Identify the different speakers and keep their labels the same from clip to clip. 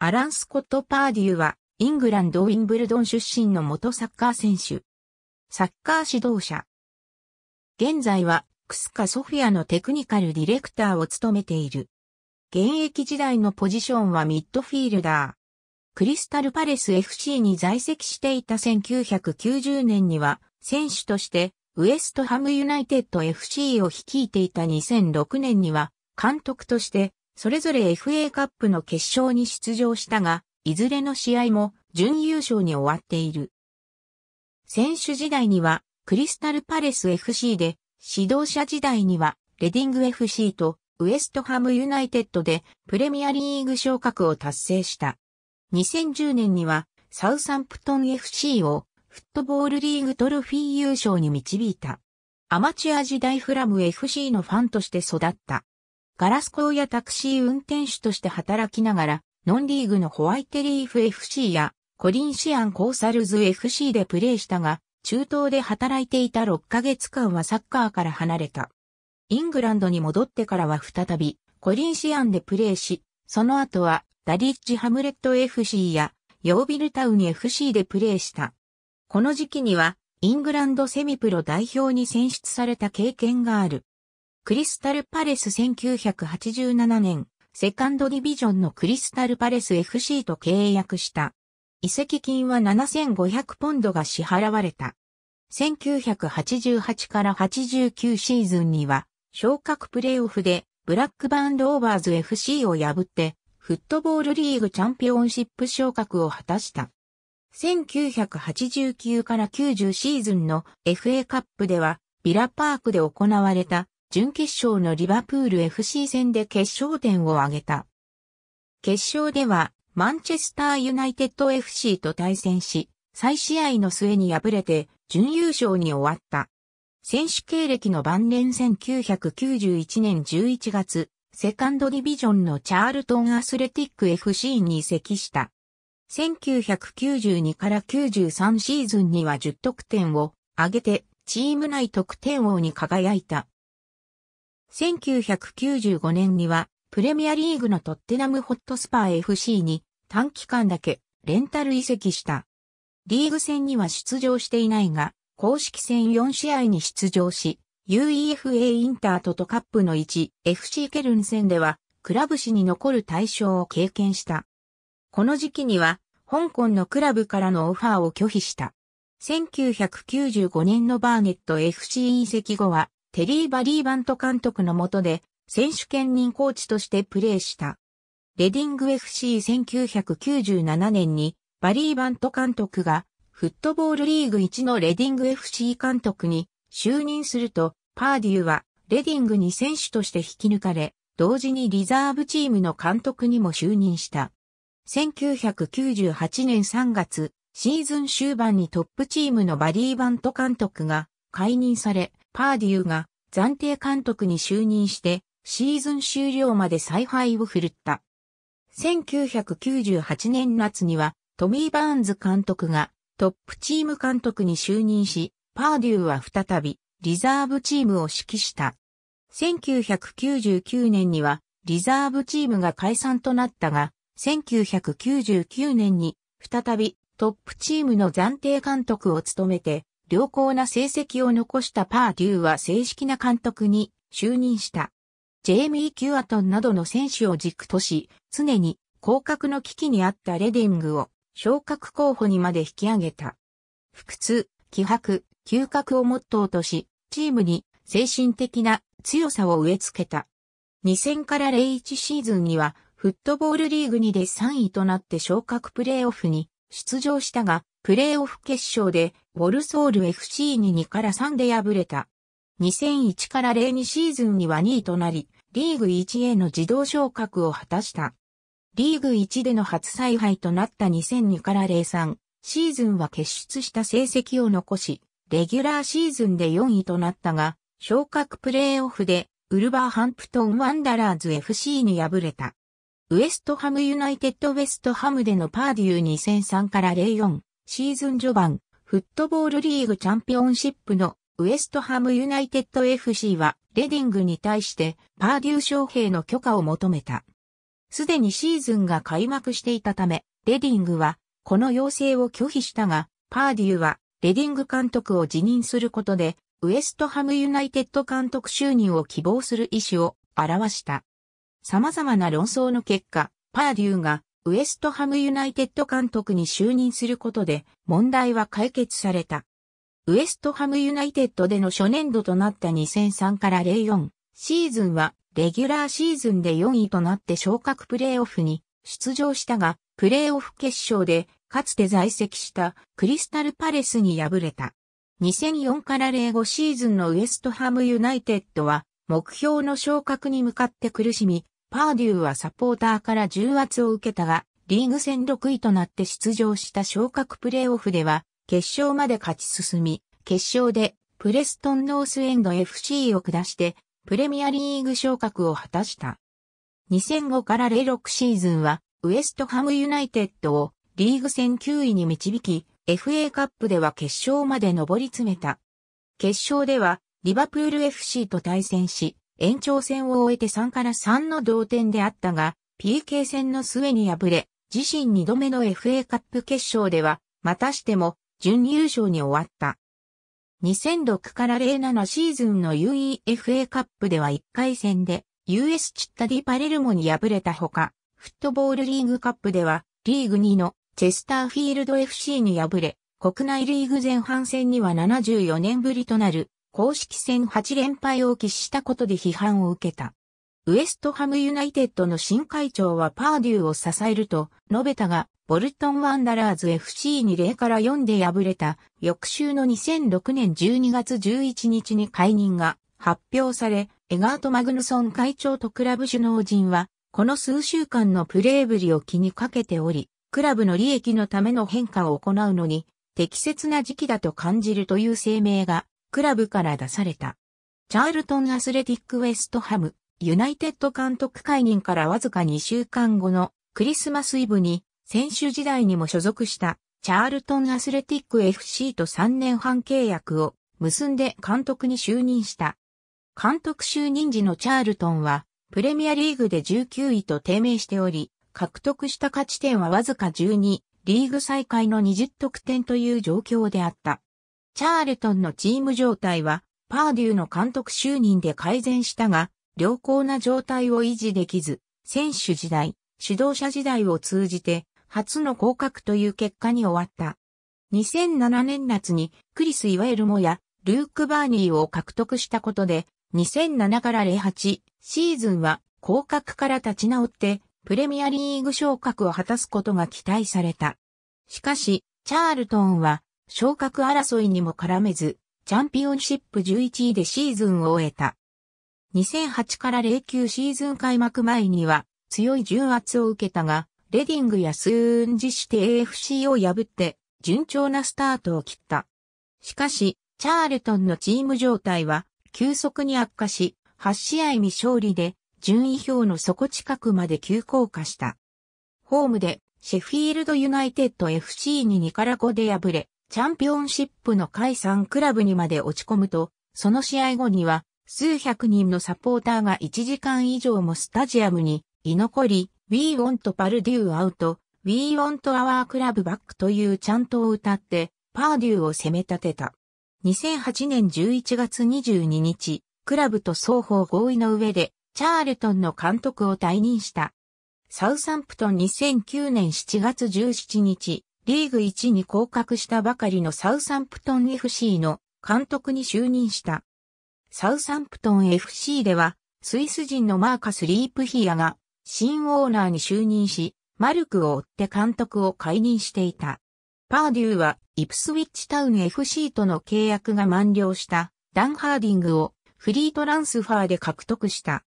Speaker 1: アラン・スコット・パーデューは、イングランド・ウィンブルドン出身の元サッカー選手。サッカー指導者。現在は、クスカ・ソフィアのテクニカルディレクターを務めている。現役時代のポジションはミッドフィールダー。クリスタルパレス FC に在籍していた1990年には、選手として、ウエストハムユナイテッド FC を率いていた2006年には、監督として、それぞれ FA カップの決勝に出場したが、いずれの試合も準優勝に終わっている。選手時代にはクリスタルパレス FC で、指導者時代にはレディング FC とウエストハムユナイテッドでプレミアリーグ昇格を達成した。2010年にはサウサンプトン FC をフットボールリーグトロフィー優勝に導いた。アマチュア時代フラム FC のファンとして育った。ガラス工やタクシー運転手として働きながら、ノンリーグのホワイテリーフ FC やコリンシアンコーサルズ FC でプレーしたが、中東で働いていた6ヶ月間はサッカーから離れた。イングランドに戻ってからは再び、コリンシアンでプレーし、その後は、ダリッジハムレット FC や、ヨービルタウン FC でプレーした。この時期には、イングランドセミプロ代表に選出された経験がある。クリスタルパレス1987年、セカンドディビジョンのクリスタルパレス FC と契約した。移籍金は7500ポンドが支払われた。1988から89シーズンには、昇格プレイオフでブラックバンドオーバーズ FC を破って、フットボールリーグチャンピオンシップ昇格を果たした。1989から90シーズンの FA カップでは、ビラパークで行われた準決勝のリバプール FC 戦で決勝点を挙げた。決勝では、マンチェスターユナイテッド FC と対戦し、再試合の末に敗れて、準優勝に終わった。選手経歴の晩年1991年11月、セカンドディビジョンのチャールトンアスレティック FC に移籍した。1992から93シーズンには10得点を挙げて、チーム内得点王に輝いた。1995年には、プレミアリーグのトッテナムホットスパー FC に短期間だけレンタル移籍した。リーグ戦には出場していないが、公式戦4試合に出場し、UEFA インタートとカップの1 FC ケルン戦では、クラブ史に残る対象を経験した。この時期には、香港のクラブからのオファーを拒否した。1995年のバーネット FC 移籍後は、テリー・バリーバント監督の下で、選手兼任コーチとしてプレーした。レディング FC1997 年に、バリーバント監督が、フットボールリーグ1のレディング FC 監督に就任すると、パーデューは、レディングに選手として引き抜かれ、同時にリザーブチームの監督にも就任した。1998年3月、シーズン終盤にトップチームのバリーバント監督が解任され、パーデューが暫定監督に就任してシーズン終了まで采配を振るった。1998年夏にはトミー・バーンズ監督がトップチーム監督に就任し、パーデューは再びリザーブチームを指揮した。1999年にはリザーブチームが解散となったが、1999年に再びトップチームの暫定監督を務めて良好な成績を残したパーデューは正式な監督に就任した。ジェイミー・キュアトンなどの選手を軸とし、常に降格の危機にあったレディングを昇格候補にまで引き上げた。腹痛、気迫、嗅覚をモットーとし、チームに精神的な強さを植え付けた。2000から01シーズンには、フットボールリーグ2で3位となって昇格プレーオフに出場したが、プレーオフ決勝で、ウォルソール FC に2から3で敗れた。2001から02シーズンには2位となり、リーグ1への自動昇格を果たした。リーグ1での初采配となった2002から03シーズンは決出した成績を残し、レギュラーシーズンで4位となったが、昇格プレーオフでウルバーハンプトンワンダラーズ FC に敗れた。ウエストハムユナイテッドウエストハムでのパーデュー2003から04シーズン序盤、フットボールリーグチャンピオンシップのウエストハムユナイテッド FC はレディングに対してパーデュー将兵の許可を求めた。すでにシーズンが開幕していたため、レディングはこの要請を拒否したが、パーデューはレディング監督を辞任することで、ウエストハムユナイテッド監督就任を希望する意思を表した。様々な論争の結果、パーデューがウエストハムユナイテッド監督に就任することで問題は解決された。ウエストハムユナイテッドでの初年度となった2003から04シーズンはレギュラーシーズンで4位となって昇格プレーオフに出場したが、プレーオフ決勝でかつて在籍したクリスタルパレスに敗れた。2004から05シーズンのウエストハムユナイテッドは目標の昇格に向かって苦しみ、パーデューはサポーターから重圧を受けたが、リーグ戦6位となって出場した昇格プレーオフでは、決勝まで勝ち進み、決勝でプレストンノースエンド FC を下して、プレミアリーグ昇格を果たした。2005から06シーズンは、ウエストハムユナイテッドをリーグ戦9位に導き、FA カップでは決勝まで上り詰めた。決勝では、リバプール FC と対戦し、延長戦を終えて3から3の同点であったが、PK 戦の末に敗れ、自身2度目の FA カップ決勝では、またしても、準優勝に終わった。2006から07シーズンの UEFA カップでは1回戦で、US チッタディパレルモに敗れたほか、フットボールリーグカップでは、リーグ2のチェスターフィールド FC に敗れ、国内リーグ前半戦には74年ぶりとなる公式戦8連敗を喫したことで批判を受けた。ウエストハムユナイテッドの新会長はパーデューを支えると述べたが、ボルトンワンダラーズ FC に0から4で敗れた翌週の2006年12月11日に解任が発表され、エガート・マグヌソン会長とクラブ首脳陣は、この数週間のプレーぶりを気にかけており、クラブの利益のための変化を行うのに、適切な時期だと感じるという声明がクラブから出された。チャールトンアスレティックウェストハム、ユナイテッド監督解任からわずか2週間後のクリスマスイブに選手時代にも所属したチャールトンアスレティック FC と3年半契約を結んで監督に就任した。監督就任時のチャールトンはプレミアリーグで19位と低迷しており、獲得した勝ち点はわずか12、リーグ再開の20得点という状況であった。チャールトンのチーム状態は、パーデューの監督就任で改善したが、良好な状態を維持できず、選手時代、指導者時代を通じて、初の降格という結果に終わった。2007年夏にクリス・イワエルモやルーク・バーニーを獲得したことで、2007から08シーズンは降格から立ち直って、プレミアリーグ昇格を果たすことが期待された。しかし、チャールトンは昇格争いにも絡めず、チャンピオンシップ11位でシーズンを終えた。2008から09シーズン開幕前には強い重圧を受けたが、レディングやスーンジして AFC を破って順調なスタートを切った。しかし、チャールトンのチーム状態は急速に悪化し、8試合未勝利で順位表の底近くまで急降下した。ホームでシェフィールドユナイテッド FC にニカラコで敗れ、チャンピオンシップの解散クラブにまで落ち込むと、その試合後には数百人のサポーターが1時間以上もスタジアムに居残り、We want パルデューアウト、We want our club back というチャントを歌って、パーデューを攻め立てた。2008年11月22日、クラブと双方合意の上で、チャールトンの監督を退任した。サウサンプトン2009年7月17日、リーグ1に降格したばかりのサウサンプトン FC の監督に就任した。サウサンプトン FC では、スイス人のマーカス・リープヒアが、新オーナーに就任し、マルクを追って監督を解任していた。パーデューは、イプスウィッチタウン FC との契約が満了したダンハーディングをフリートランスファーで獲得した。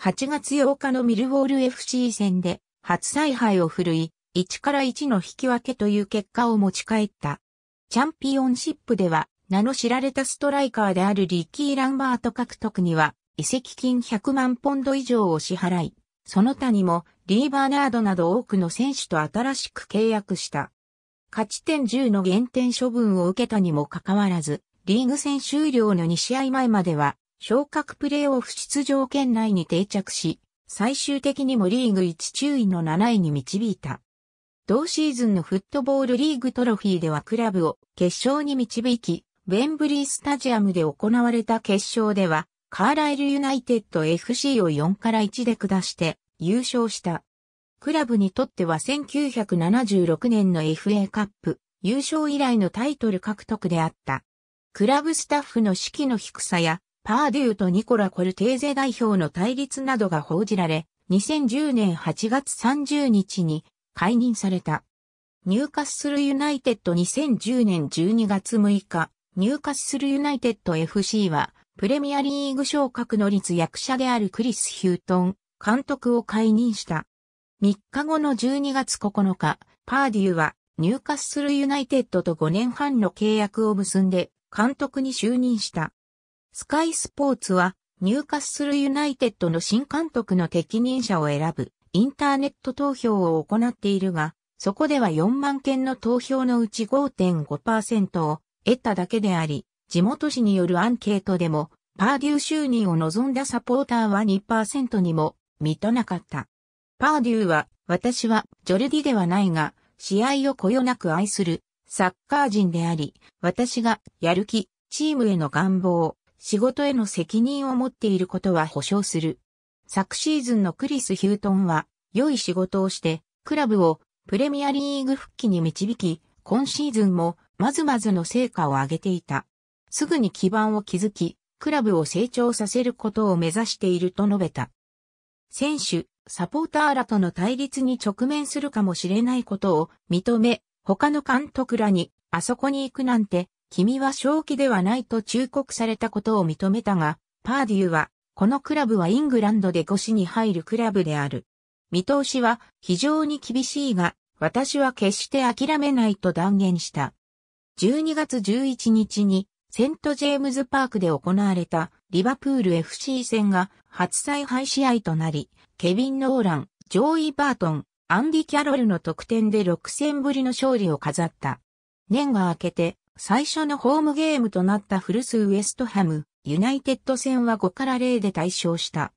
Speaker 1: 8月8日のミルウォール FC 戦で初采配を振るい、1から1の引き分けという結果を持ち帰った。チャンピオンシップでは、名の知られたストライカーであるリッキー・ランバート獲得には、移籍金100万ポンド以上を支払い、その他にもリー・バーナードなど多くの選手と新しく契約した。勝ち点10の減点処分を受けたにもかかわらず、リーグ戦終了の2試合前までは、昇格プレーオフ出場圏内に定着し、最終的にもリーグ1中位の7位に導いた。同シーズンのフットボールリーグトロフィーではクラブを決勝に導き、ベンブリースタジアムで行われた決勝では、カーライルユナイテッド FC を4から1で下して優勝した。クラブにとっては1976年の FA カップ優勝以来のタイトル獲得であった。クラブスタッフの士気の低さや、パーデューとニコラ・コルテーゼ代表の対立などが報じられ、2010年8月30日に解任された。ニューカッスルユナイテッド2010年12月6日、ニューカッスルユナイテッド FC は、プレミアリーグ昇格の立役者であるクリス・ヒュートン、監督を解任した。3日後の12月9日、パーデューは、ニューカッスルユナイテッドと5年半の契約を結んで、監督に就任した。スカイスポーツは、ニューカッスルユナイテッドの新監督の適任者を選ぶ。インターネット投票を行っているが、そこでは4万件の投票のうち5.5%を得ただけであり、地元紙によるアンケートでも、パーデュー就任を望んだサポーターは2%にも満たなかった。パーデューは、私はジョルディではないが、試合をこよなく愛するサッカー人であり、私がやる気、チームへの願望、仕事への責任を持っていることは保証する。昨シーズンのクリス・ヒュートンは、良い仕事をして、クラブをプレミアリーグ復帰に導き、今シーズンもまずまずの成果を上げていた。すぐに基盤を築き、クラブを成長させることを目指していると述べた。選手、サポーターらとの対立に直面するかもしれないことを認め、他の監督らに、あそこに行くなんて、君は正気ではないと忠告されたことを認めたが、パーデューはこのクラブはイングランドで腰に入るクラブである。見通しは非常に厳しいが、私は決して諦めないと断言した。12月11日にセントジェームズパークで行われたリバプール FC 戦が初再配試合となり、ケビン・ノーラン、ジョーイ・バートン、アンディ・キャロルの得点で6戦ぶりの勝利を飾った。年が明けて最初のホームゲームとなった古巣ウエストハム、ユナイテッド戦は5から0で対象した。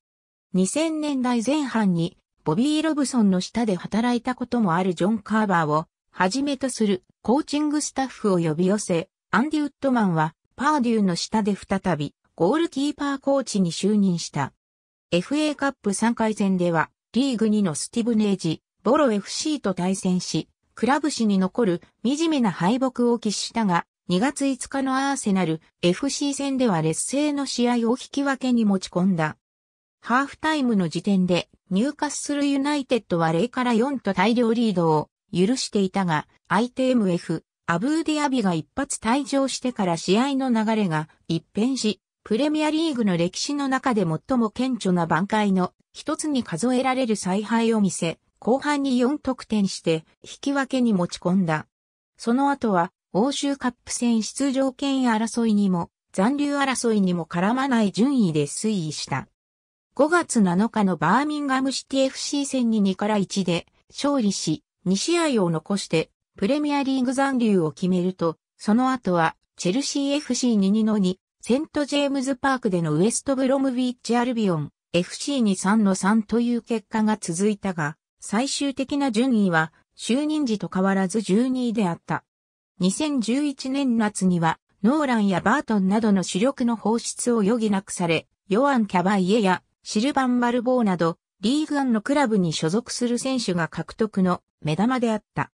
Speaker 1: 2000年代前半にボビー・ロブソンの下で働いたこともあるジョン・カーバーをはじめとするコーチングスタッフを呼び寄せ、アンディ・ウッドマンはパーデューの下で再びゴールキーパーコーチに就任した。FA カップ3回戦ではリーグ2のスティブ・ネージ、ボロ FC と対戦し、クラブ史に残る惨めな敗北を喫したが、2月5日のアーセナル FC 戦では劣勢の試合を引き分けに持ち込んだ。ハーフタイムの時点で入荷するユナイテッドは0から4と大量リードを許していたが、相手 MF、アブーディアビが一発退場してから試合の流れが一変し、プレミアリーグの歴史の中で最も顕著な挽回の一つに数えられる采配を見せ、後半に4得点して引き分けに持ち込んだ。その後は欧州カップ戦出場権争いにも残留争いにも絡まない順位で推移した。5月7日のバーミンガムシティ FC 戦に2から1で勝利し、2試合を残してプレミアリーグ残留を決めると、その後はチェルシー FC22 の2、セントジェームズパークでのウエストブロムビーチアルビオン FC23 の3という結果が続いたが、最終的な順位は就任時と変わらず12位であった。2011年夏には、ノーランやバートンなどの主力の放出を余儀なくされ、ヨアン・キャバイエやシルバン・バルボーなど、リーグアンのクラブに所属する選手が獲得の目玉であった。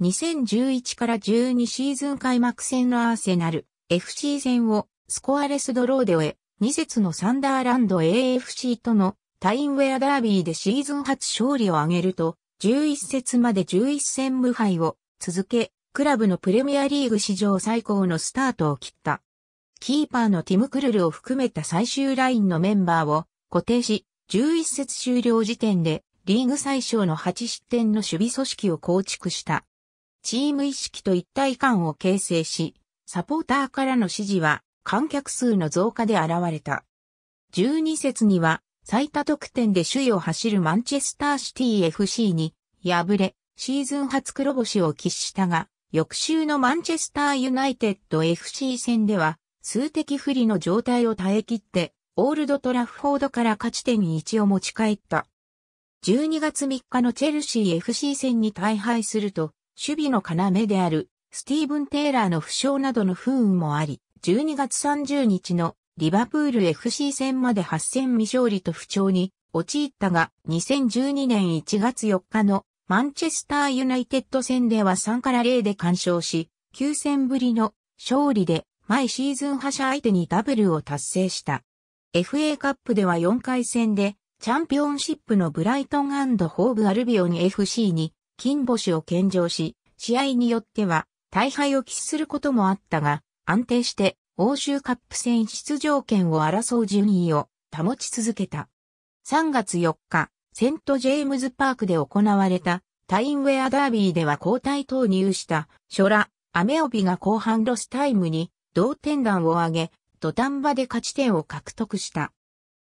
Speaker 1: 2011から12シーズン開幕戦のアーセナル FC 戦をスコアレスドローで終え、2節のサンダーランド AFC とのタインウェアダービーでシーズン初勝利を挙げると、11節まで11戦無敗を続け、クラブのプレミアリーグ史上最高のスタートを切った。キーパーのティム・クルルを含めた最終ラインのメンバーを固定し、11節終了時点でリーグ最小の8失点の守備組織を構築した。チーム意識と一体感を形成し、サポーターからの支持は観客数の増加で現れた。12節には最多得点で首位を走るマンチェスターシティ FC に敗れ、シーズン初黒星を喫したが、翌週のマンチェスターユナイテッド FC 戦では、数的不利の状態を耐え切って、オールドトラフフォードから勝ち点1を持ち帰った。12月3日のチェルシー FC 戦に大敗すると、守備の要であるスティーブン・テイラーの負傷などの不運もあり、12月30日のリバプール FC 戦まで8戦未勝利と不調に陥ったが、2012年1月4日のマンチェスターユナイテッド戦では3から0で完勝し、9戦ぶりの勝利で毎シーズン覇者相手にダブルを達成した。FA カップでは4回戦でチャンピオンシップのブライトンホーブアルビオン FC に金星を献上し、試合によっては大敗を喫することもあったが、安定して欧州カップ戦出場権を争う順位を保ち続けた。3月4日、セント・ジェームズ・パークで行われたタインウェア・ダービーでは交代投入したショラ、アメオビが後半ロスタイムに同点弾を上げ、土壇場で勝ち点を獲得した。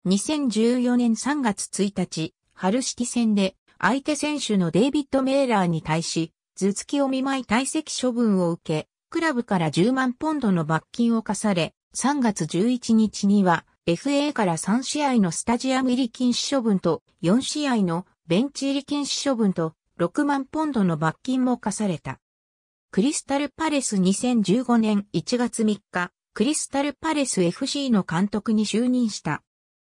Speaker 1: 2014年3月1日、春式戦で相手選手のデイビッド・メーラーに対し、頭突きを見舞い退席処分を受け、クラブから10万ポンドの罰金を課され、3月11日には FA から3試合のスタジアム入り禁止処分と4試合のベンチ入り禁止処分と6万ポンドの罰金も課された。クリスタルパレス2015年1月3日、クリスタルパレス FC の監督に就任した。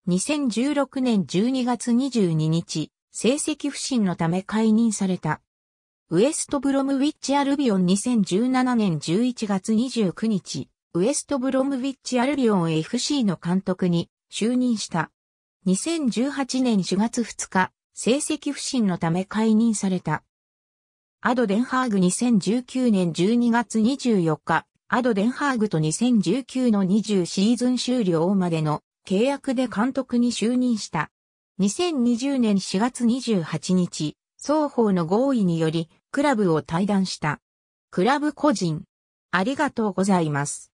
Speaker 1: 2016年12月22日、成績不振のため解任された。ウエストブロムウィッチアルビオン2017年11月29日、ウエストブロムビッチアルビオン FC の監督に就任した。2018年4月2日、成績不振のため解任された。アド・デンハーグ2019年12月24日、アド・デンハーグと2019の20シーズン終了までの契約で監督に就任した。2020年4月28日、双方の合意により、クラブを退団した。クラブ個人。ありがとうございます。